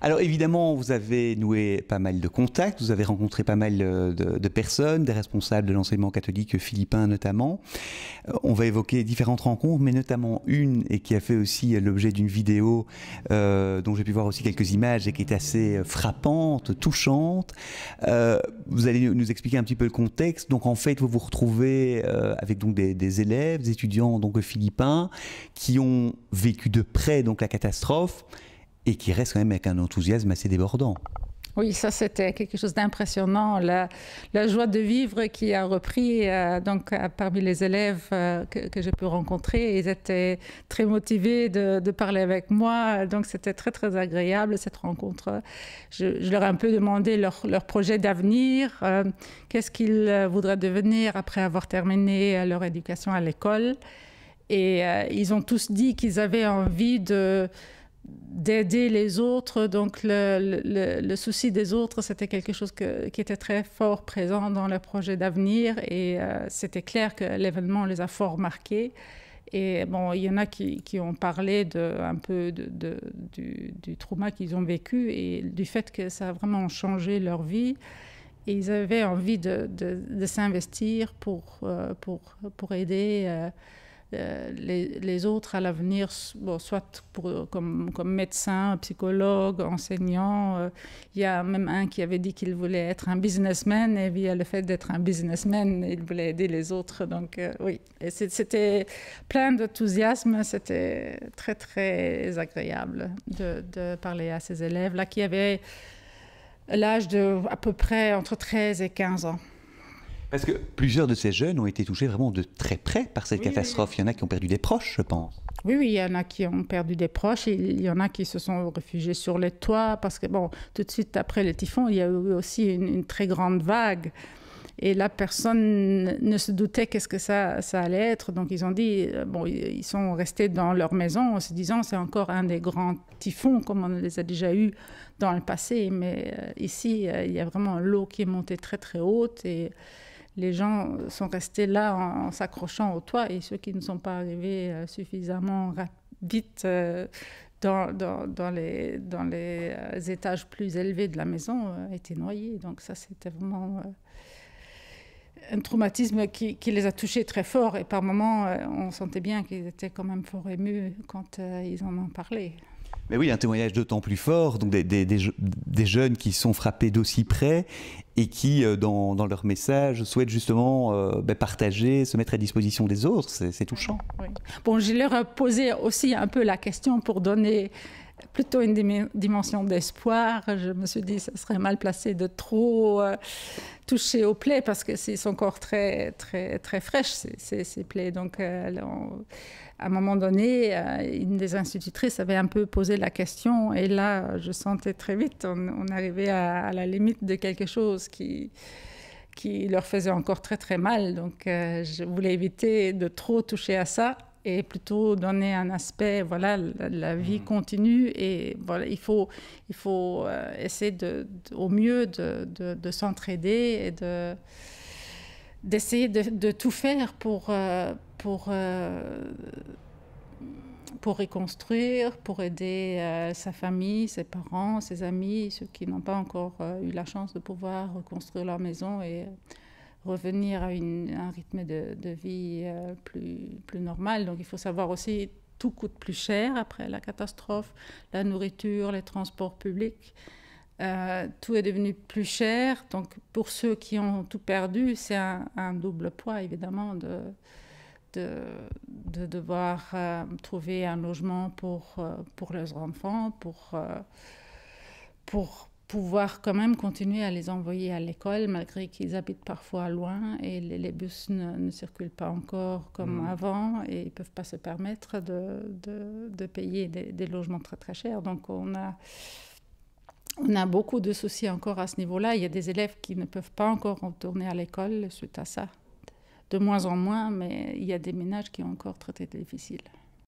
Alors évidemment, vous avez noué pas mal de contacts, vous avez rencontré pas mal euh, de, personnes, des responsables de l'enseignement catholique philippin notamment. Euh, on va évoquer différentes rencontres, mais notamment une et qui a fait aussi l'objet d'une vidéo euh, dont j'ai pu voir aussi quelques images et qui est assez frappante, touchante. vous allez nous expliquer un petit peu le contexte. Donc en fait, vous vous retrouvez avec des, élèves, des étudiants donc philippins qui ont vécu de près donc la catastrophe et qui reste quand même avec un enthousiasme assez débordant. Oui, ça c'était quelque chose d'impressionnant, la, la, joie de vivre qui a repris euh, donc euh, parmi les élèves euh, que, que j'ai pu rencontrer. Ils étaient très motivés de, parler avec moi, donc c'était très très agréable cette rencontre. Je, leur ai un peu demandé leur, projet d'avenir, qu'est-ce qu'ils voudraient devenir après avoir terminé leur éducation à l'école. Et ils ont tous dit qu'ils avaient envie de d'aider les autres. Donc le, souci des autres, c'était quelque chose qui était très fort présent dans le projet d'avenir et euh, c'était clair que l'événement les a fort marqués. Et bon, il y en a qui, qui ont parlé de, un peu de, du, trauma qu'ils ont vécu et du fait que ça a vraiment changé leur vie. Et ils avaient envie de, de s'investir pour, euh, pour, pour aider. Euh, euh, les, autres à l'avenir, soit pour, comme, comme médecin, psychologue, enseignant. Euh, il y a même un qui avait dit qu'il voulait être un businessman et via le fait d'être un businessman, il voulait aider les autres. Donc euh, oui, c'était plein d'enthousiasme. C'était très très agréable de, parler à ces élèves-là qui avaient l'âge de à peu près entre 13 et 15 ans. Parce que plusieurs de ces jeunes ont été touchés vraiment de très près par cette catastrophe. Il y en a qui ont perdu des proches, je pense. Oui, oui, il y en a qui ont perdu des proches. Il y en a qui se sont réfugiés sur les toits parce que, bon, tout de suite après le typhon, il y a eu aussi une, très grande vague. Et là, personne ne se doutait qu'est-ce que ça, ça, allait être. Donc, ils ont dit, euh, bon, ils sont restés dans leur maison en se disant, c'est encore un des grands typhons comme on les a déjà eus dans le passé. Mais euh, ici, euh, il y a vraiment l'eau qui est montée très, très haute. Et les gens sont restés là en, s'accrochant au toit et ceux qui ne sont pas arrivés euh, suffisamment vite euh, dans, les, euh, étages plus élevés de la maison étaient noyés. Donc ça, c'était vraiment un traumatisme qui, qui, les a touchés très fort et par moments, on sentait bien qu'ils étaient quand même fort émus quand ils en ont parlé. Mais oui, un témoignage d'autant plus fort, donc des, des, des, jeunes qui sont frappés d'aussi près et qui, euh, dans, dans, leur message, souhaitent justement euh, ben, partager, se mettre à disposition des autres. C'est touchant. Bon, je leur ai posé aussi un peu la question pour donner plutôt une dimension d'espoir. Je me suis dit, ça serait mal placé de trop euh, toucher aux plaies parce que c'est encore très, très, très fraîche, ces, ces, plaies. Donc, euh, à un moment donné, euh, une des institutrices avait un peu posé la question. Et là, je sentais très vite, on, arrivait à, la limite de quelque chose qui qui leur faisait encore très très mal. Donc je voulais éviter de trop toucher à ça et plutôt donner un aspect, voilà, la, vie mm. continue et voilà, il faut, il faut euh, essayer de, au mieux de, s'entraider et de d'essayer de, tout faire pour, euh, pour, euh, pour reconstruire, pour aider sa famille, ses parents, ses amis, ceux qui n'ont pas encore eu la chance de pouvoir reconstruire leur maison et revenir à, un rythme de, vie euh, plus, plus normal. Donc il faut savoir aussi, tout coûte plus cher après la catastrophe, la nourriture, les transports publics. Euh, tout est devenu plus cher. Donc pour ceux qui ont tout perdu, c'est un, double poids évidemment de, de, de devoir euh, trouver un logement pour, pour leurs enfants, pour, pour, pouvoir quand même continuer à les envoyer à l'école malgré qu'ils habitent parfois loin et les, bus ne, circulent pas encore comme mm. avant et ils ne peuvent pas se permettre de, payer des, logements très très chers. Donc on a, beaucoup de soucis encore à ce niveau-là. Il y a des élèves qui ne peuvent pas encore retourner à l'école suite à ça. De moins en moins, mais il y a des ménages qui ont encore très très difficiles.